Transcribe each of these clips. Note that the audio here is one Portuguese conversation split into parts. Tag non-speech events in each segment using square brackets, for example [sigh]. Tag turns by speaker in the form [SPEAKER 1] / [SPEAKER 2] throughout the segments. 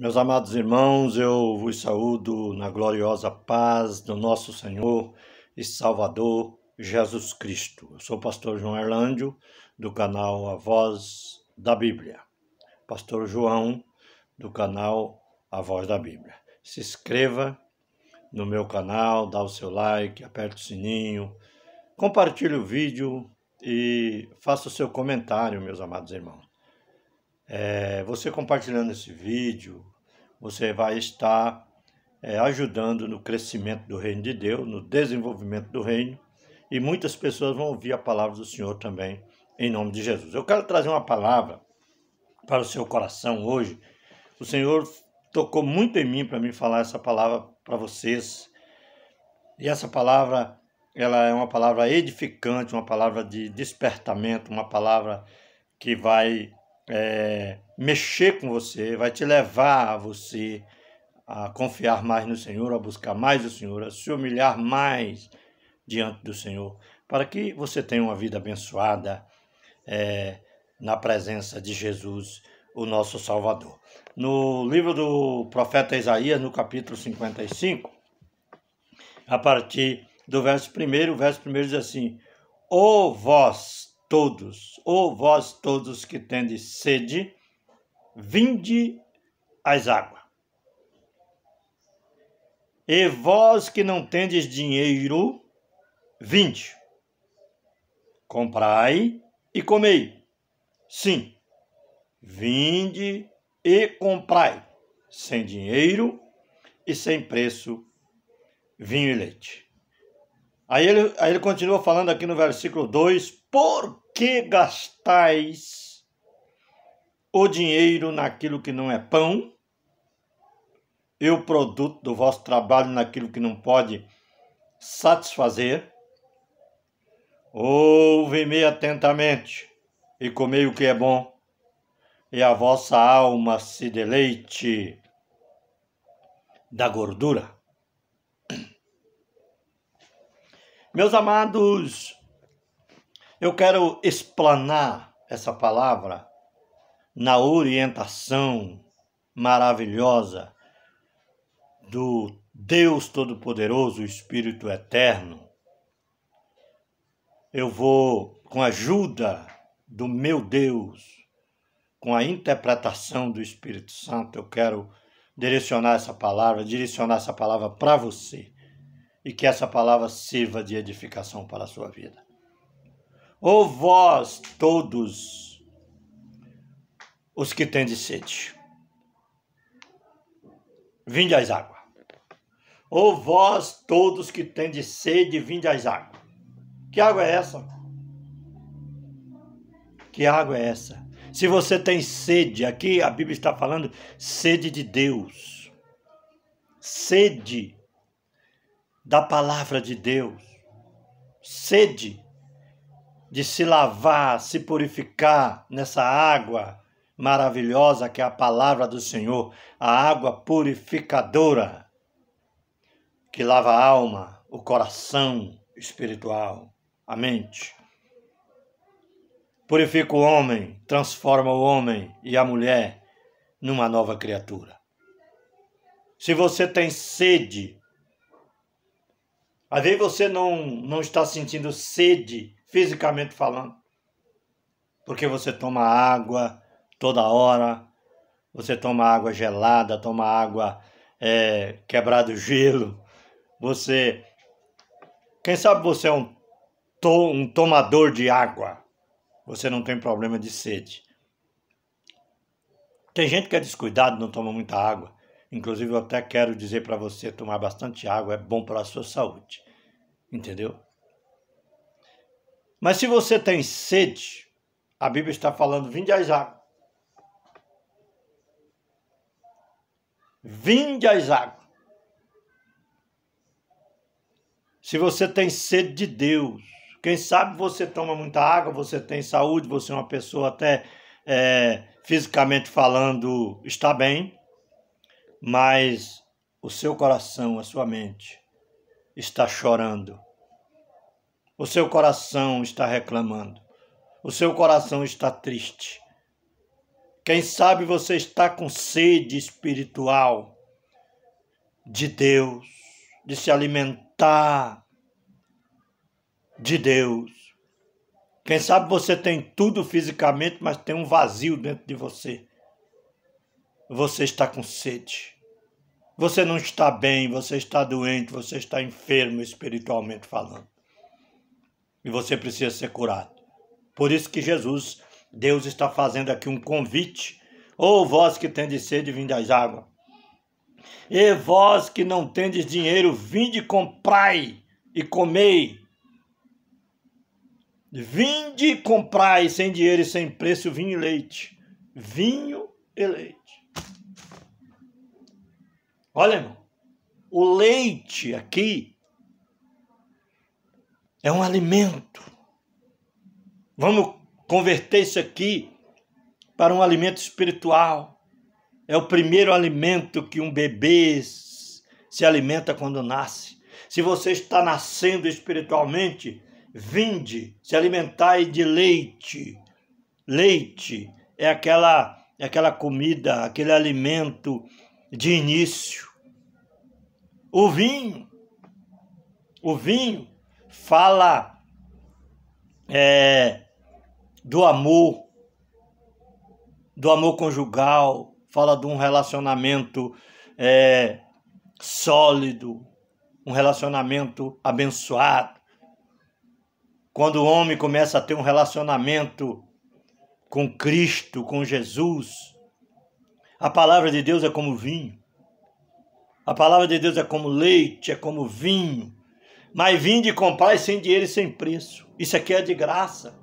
[SPEAKER 1] Meus amados irmãos, eu vos saúdo na gloriosa paz do nosso Senhor e Salvador Jesus Cristo. Eu sou o pastor João Erlândio, do canal A Voz da Bíblia. Pastor João, do canal A Voz da Bíblia. Se inscreva no meu canal, dá o seu like, aperta o sininho, compartilhe o vídeo e faça o seu comentário, meus amados irmãos. É, você compartilhando esse vídeo, você vai estar é, ajudando no crescimento do reino de Deus, no desenvolvimento do reino, e muitas pessoas vão ouvir a palavra do Senhor também, em nome de Jesus. Eu quero trazer uma palavra para o seu coração hoje. O Senhor tocou muito em mim para mim falar essa palavra para vocês. E essa palavra, ela é uma palavra edificante, uma palavra de despertamento, uma palavra que vai é, mexer com você, vai te levar a você a confiar mais no Senhor, a buscar mais o Senhor, a se humilhar mais diante do Senhor, para que você tenha uma vida abençoada é, na presença de Jesus, o nosso Salvador. No livro do profeta Isaías, no capítulo 55, a partir do verso 1, o verso 1 diz assim: Ó vós todos, ou vós todos que tendes sede, vinde às águas. E vós que não tendes dinheiro, vinde, comprai e comei. Sim, vinde e comprai, sem dinheiro e sem preço, vinho e leite. Aí ele, aí ele continua falando aqui no versículo 2: Por que gastais o dinheiro naquilo que não é pão, e o produto do vosso trabalho naquilo que não pode satisfazer? Ouve-me atentamente e comei o que é bom, e a vossa alma se deleite da gordura. [clears throat] Meus amados eu quero explanar essa palavra na orientação maravilhosa do Deus Todo-Poderoso, o Espírito Eterno. Eu vou, com a ajuda do meu Deus, com a interpretação do Espírito Santo, eu quero direcionar essa palavra, direcionar essa palavra para você e que essa palavra sirva de edificação para a sua vida. Ou vós todos os que tendes sede, vinde às águas. Ou vós todos que tendes sede, vinde às águas. Que água é essa? Que água é essa? Se você tem sede, aqui a Bíblia está falando sede de Deus. Sede da palavra de Deus. Sede de se lavar, se purificar nessa água maravilhosa que é a palavra do Senhor, a água purificadora que lava a alma, o coração espiritual, a mente. Purifica o homem, transforma o homem e a mulher numa nova criatura. Se você tem sede, às vezes você não, não está sentindo sede fisicamente falando. Porque você toma água toda hora, você toma água gelada, toma água é, quebrado gelo, você. Quem sabe você é um, to, um tomador de água, você não tem problema de sede. Tem gente que é descuidado, não toma muita água. Inclusive, eu até quero dizer para você tomar bastante água, é bom para a sua saúde. Entendeu? Mas se você tem sede, a Bíblia está falando: vinde às águas. Vinde às águas. Se você tem sede de Deus, quem sabe você toma muita água, você tem saúde, você é uma pessoa até é, fisicamente falando está bem, mas o seu coração, a sua mente está chorando o seu coração está reclamando. O seu coração está triste. Quem sabe você está com sede espiritual de Deus, de se alimentar de Deus. Quem sabe você tem tudo fisicamente, mas tem um vazio dentro de você. Você está com sede. Você não está bem, você está doente, você está enfermo espiritualmente falando e você precisa ser curado. Por isso que Jesus, Deus está fazendo aqui um convite. Ou oh, vós que tendes sede, vinde às águas. E vós que não tendes dinheiro, vinde comprai e comei. Vinde comprai sem dinheiro e sem preço vinho e leite. Vinho e leite. Olha, irmão, o leite aqui é um alimento. Vamos converter isso aqui para um alimento espiritual. É o primeiro alimento que um bebê se alimenta quando nasce. Se você está nascendo espiritualmente, vinde, se alimentai de leite. Leite é aquela é aquela comida, aquele alimento de início. O vinho, o vinho fala é, do amor, do amor conjugal, fala de um relacionamento é, sólido, um relacionamento abençoado. Quando o homem começa a ter um relacionamento com Cristo, com Jesus, a palavra de Deus é como vinho. A palavra de Deus é como leite, é como vinho. Mas vim de comprar sem dinheiro e sem preço. Isso aqui é de graça.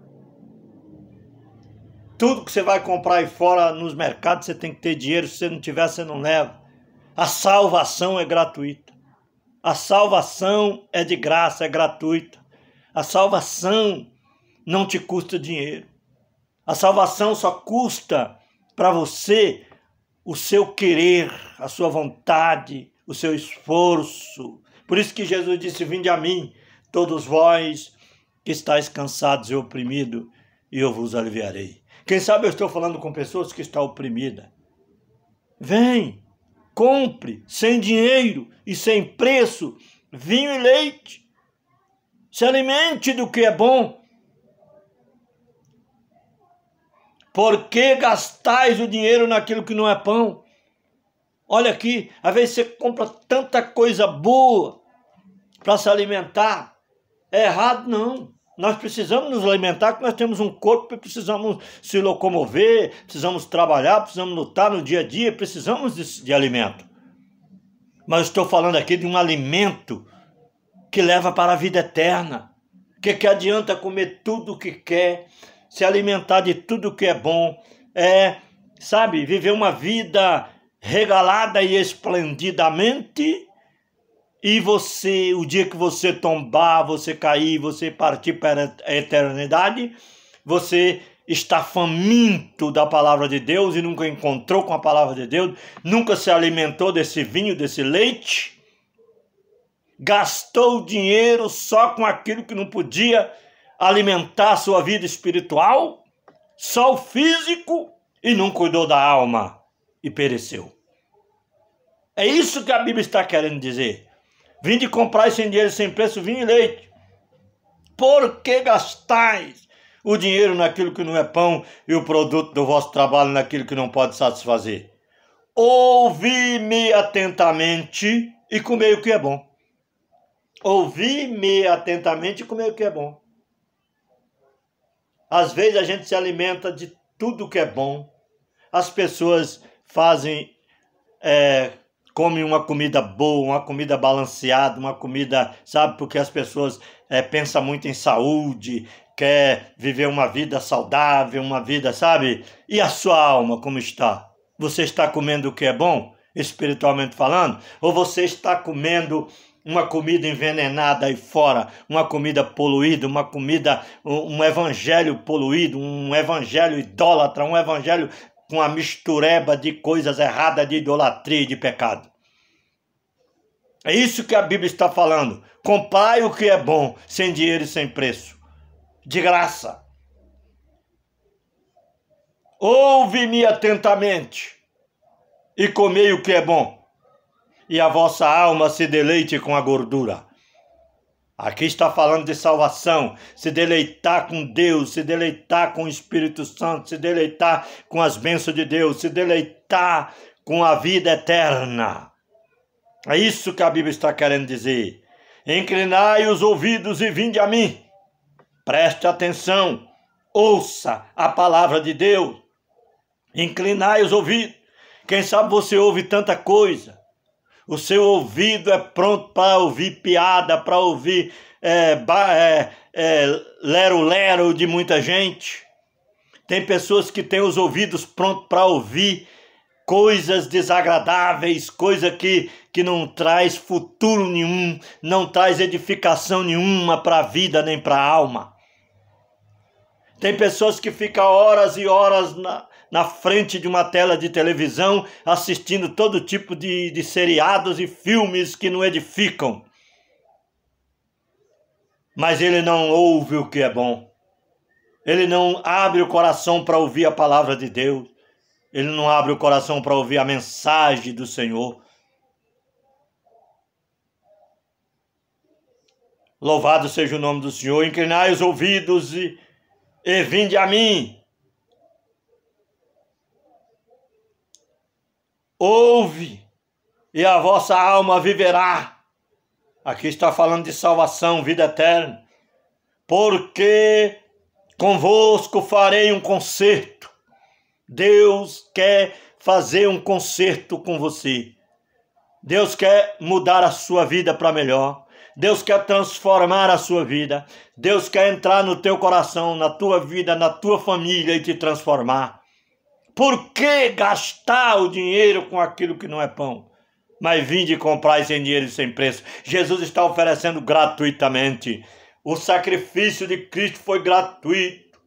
[SPEAKER 1] Tudo que você vai comprar aí fora nos mercados, você tem que ter dinheiro. Se você não tiver, você não leva. A salvação é gratuita. A salvação é de graça, é gratuita. A salvação não te custa dinheiro. A salvação só custa para você o seu querer, a sua vontade, o seu esforço, por isso que Jesus disse: Vinde a mim, todos vós que estáis cansados e oprimidos, e eu vos aliviarei. Quem sabe eu estou falando com pessoas que estão oprimidas. Vem, compre, sem dinheiro e sem preço, vinho e leite. Se alimente do que é bom. Por que gastais o dinheiro naquilo que não é pão? Olha aqui, às vezes você compra tanta coisa boa, para se alimentar é errado, não. Nós precisamos nos alimentar, porque nós temos um corpo e precisamos se locomover, precisamos trabalhar, precisamos lutar no dia a dia, precisamos de, de alimento. Mas estou falando aqui de um alimento que leva para a vida eterna. Que que adianta comer tudo o que quer, se alimentar de tudo que é bom, é, sabe, viver uma vida regalada e esplendidamente e você, o dia que você tombar, você cair, você partir para a eternidade, você está faminto da palavra de Deus e nunca encontrou com a palavra de Deus, nunca se alimentou desse vinho, desse leite, gastou dinheiro só com aquilo que não podia alimentar a sua vida espiritual, só o físico e não cuidou da alma e pereceu. É isso que a Bíblia está querendo dizer. Vinde comprar sem dinheiro, sem preço, vinho e leite. Por que gastais o dinheiro naquilo que não é pão e o produto do vosso trabalho naquilo que não pode satisfazer? Ouvi-me atentamente e comei o que é bom. Ouvi-me atentamente e comei o que é bom. Às vezes a gente se alimenta de tudo que é bom. As pessoas fazem é, come uma comida boa, uma comida balanceada, uma comida, sabe, porque as pessoas é, pensam muito em saúde, quer viver uma vida saudável, uma vida, sabe? E a sua alma, como está? Você está comendo o que é bom, espiritualmente falando? Ou você está comendo uma comida envenenada aí fora, uma comida poluída, uma comida, um, um evangelho poluído, um evangelho idólatra, um evangelho com a mistureba de coisas erradas, de idolatria e de pecado. É isso que a Bíblia está falando. Comprai o que é bom, sem dinheiro e sem preço. De graça. Ouve-me atentamente e comei o que é bom, e a vossa alma se deleite com a gordura. Aqui está falando de salvação, se deleitar com Deus, se deleitar com o Espírito Santo, se deleitar com as bênçãos de Deus, se deleitar com a vida eterna. É isso que a Bíblia está querendo dizer. Inclinai os ouvidos e vinde a mim. Preste atenção, ouça a palavra de Deus. Inclinai os ouvidos. Quem sabe você ouve tanta coisa, o seu ouvido é pronto para ouvir piada, para ouvir é, é, é, lero-lero de muita gente. Tem pessoas que têm os ouvidos prontos para ouvir coisas desagradáveis, coisa que, que não traz futuro nenhum, não traz edificação nenhuma para a vida nem para a alma. Tem pessoas que ficam horas e horas na, na frente de uma tela de televisão, assistindo todo tipo de, de seriados e filmes que não edificam. Mas ele não ouve o que é bom. Ele não abre o coração para ouvir a palavra de Deus. Ele não abre o coração para ouvir a mensagem do Senhor. Louvado seja o nome do Senhor. Inclinai os ouvidos e, e vinde a mim. Ouve, e a vossa alma viverá. Aqui está falando de salvação, vida eterna. Porque convosco farei um concerto. Deus quer fazer um concerto com você. Deus quer mudar a sua vida para melhor. Deus quer transformar a sua vida. Deus quer entrar no teu coração, na tua vida, na tua família e te transformar. Por que gastar o dinheiro com aquilo que não é pão? Mas vinde de comprar sem dinheiro e sem preço. Jesus está oferecendo gratuitamente. O sacrifício de Cristo foi gratuito.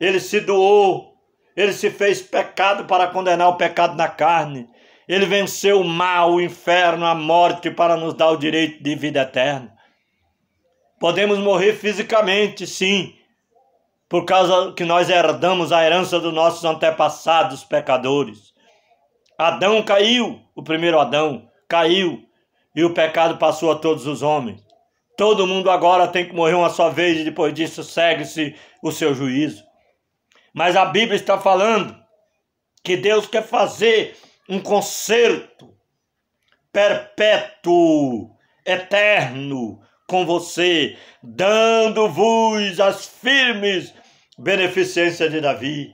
[SPEAKER 1] Ele se doou. Ele se fez pecado para condenar o pecado na carne. Ele venceu o mal, o inferno, a morte para nos dar o direito de vida eterna. Podemos morrer fisicamente, sim, por causa que nós herdamos a herança dos nossos antepassados pecadores. Adão caiu, o primeiro Adão caiu, e o pecado passou a todos os homens. Todo mundo agora tem que morrer uma só vez e depois disso segue-se o seu juízo. Mas a Bíblia está falando que Deus quer fazer um conserto perpétuo, eterno, com você, dando-vos as firmes beneficências de Davi.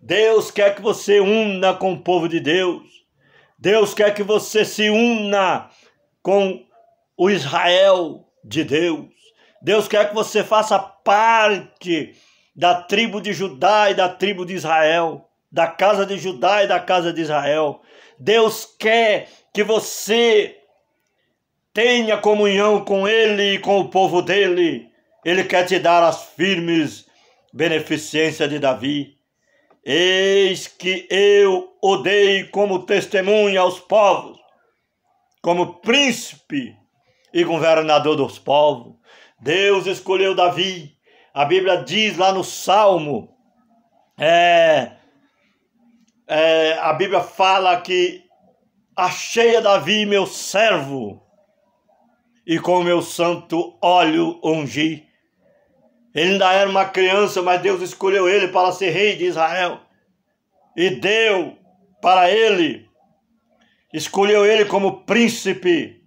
[SPEAKER 1] Deus quer que você una com o povo de Deus. Deus quer que você se una com o Israel de Deus. Deus quer que você faça parte da tribo de Judá e da tribo de Israel, da casa de Judá e da casa de Israel. Deus quer que você Tenha comunhão com Ele e com o povo dele. Ele quer te dar as firmes beneficências de Davi. Eis que eu odeio como testemunha aos povos, como príncipe e governador dos povos. Deus escolheu Davi. A Bíblia diz lá no Salmo, é, é, a Bíblia fala que achei a Davi, meu servo, e com meu santo óleo ungi. Ele ainda era uma criança, mas Deus escolheu ele para ser rei de Israel e deu para ele, escolheu ele como príncipe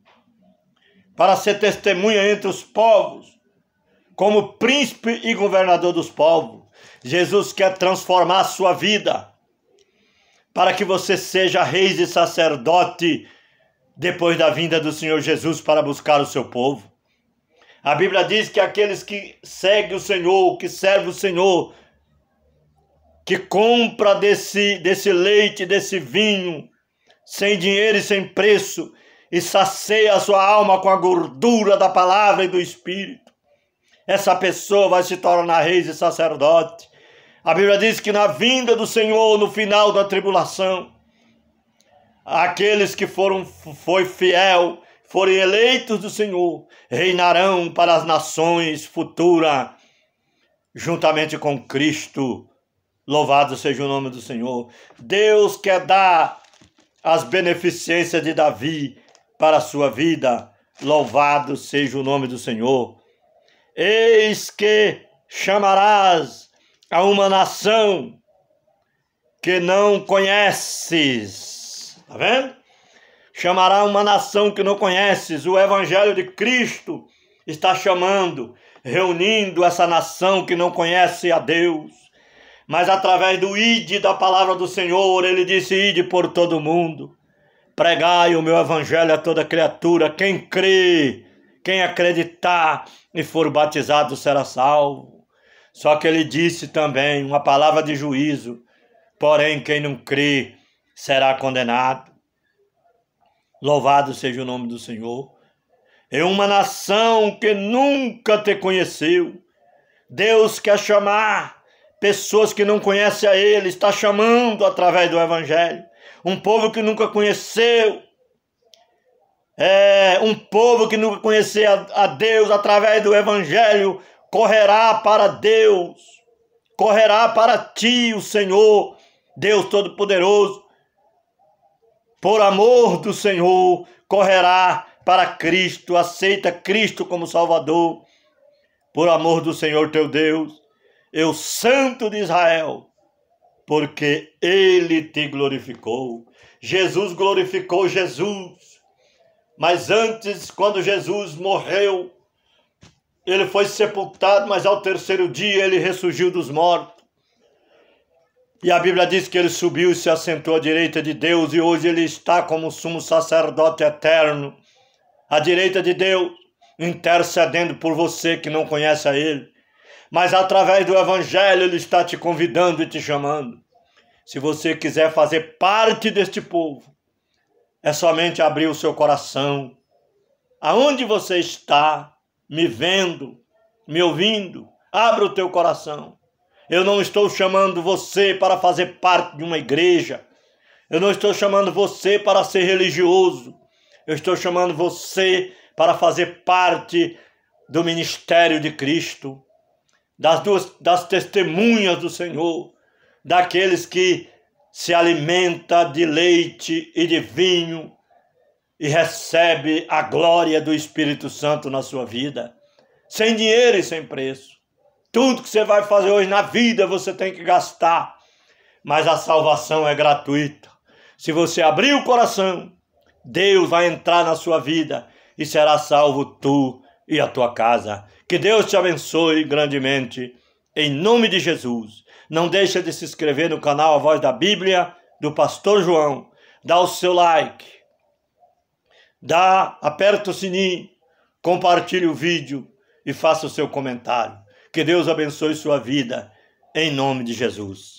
[SPEAKER 1] para ser testemunha entre os povos, como príncipe e governador dos povos. Jesus quer transformar a sua vida para que você seja rei e sacerdote depois da vinda do Senhor Jesus para buscar o seu povo. A Bíblia diz que aqueles que seguem o Senhor, que servem o Senhor, que compra desse, desse leite, desse vinho, sem dinheiro e sem preço, e sacia a sua alma com a gordura da palavra e do Espírito. Essa pessoa vai se tornar rei e sacerdote. A Bíblia diz que na vinda do Senhor, no final da tribulação, Aqueles que foram foi fiel, forem eleitos do Senhor, reinarão para as nações futuras, juntamente com Cristo. Louvado seja o nome do Senhor. Deus quer dar as beneficências de Davi para a sua vida. Louvado seja o nome do Senhor. Eis que chamarás a uma nação que não conheces Tá vendo? Chamará uma nação que não conheces, o Evangelho de Cristo está chamando, reunindo essa nação que não conhece a Deus. Mas através do ide da palavra do Senhor, ele disse: ide por todo mundo. Pregai o meu evangelho a toda criatura. Quem crê, quem acreditar e for batizado será salvo. Só que ele disse também uma palavra de juízo. Porém, quem não crê será condenado. Louvado seja o nome do Senhor. É uma nação que nunca te conheceu. Deus quer chamar pessoas que não conhecem a Ele, está chamando através do Evangelho. Um povo que nunca conheceu. É, um povo que nunca conheceu a, a Deus através do Evangelho correrá para Deus, correrá para ti, o Senhor, Deus Todo-Poderoso por amor do Senhor, correrá para Cristo, aceita Cristo como Salvador, por amor do Senhor teu Deus, eu santo de Israel, porque ele te glorificou. Jesus glorificou Jesus. Mas antes, quando Jesus morreu, ele foi sepultado, mas ao terceiro dia ele ressurgiu dos mortos. E a Bíblia diz que ele subiu e se assentou à direita de Deus, e hoje ele está como sumo sacerdote eterno, à direita de Deus, intercedendo por você que não conhece a ele. Mas através do Evangelho ele está te convidando e te chamando. Se você quiser fazer parte deste povo, é somente abrir o seu coração. Aonde você está, me vendo, me ouvindo, abra o teu coração eu não estou chamando você para fazer parte de uma igreja. Eu não estou chamando você para ser religioso. Eu estou chamando você para fazer parte do ministério de Cristo, das, duas, das testemunhas do Senhor, daqueles que se alimenta de leite e de vinho e recebe a glória do Espírito Santo na sua vida, sem dinheiro e sem preço. Tudo que você vai fazer hoje na vida você tem que gastar. Mas a salvação é gratuita. Se você abrir o coração, Deus vai entrar na sua vida e será salvo tu e a tua casa. Que Deus te abençoe grandemente. Em nome de Jesus. Não deixa de se inscrever no canal A Voz da Bíblia do Pastor João. Dá o seu like. Dá, aperta o sininho, compartilhe o vídeo e faça o seu comentário. Que Deus abençoe sua vida, em nome de Jesus.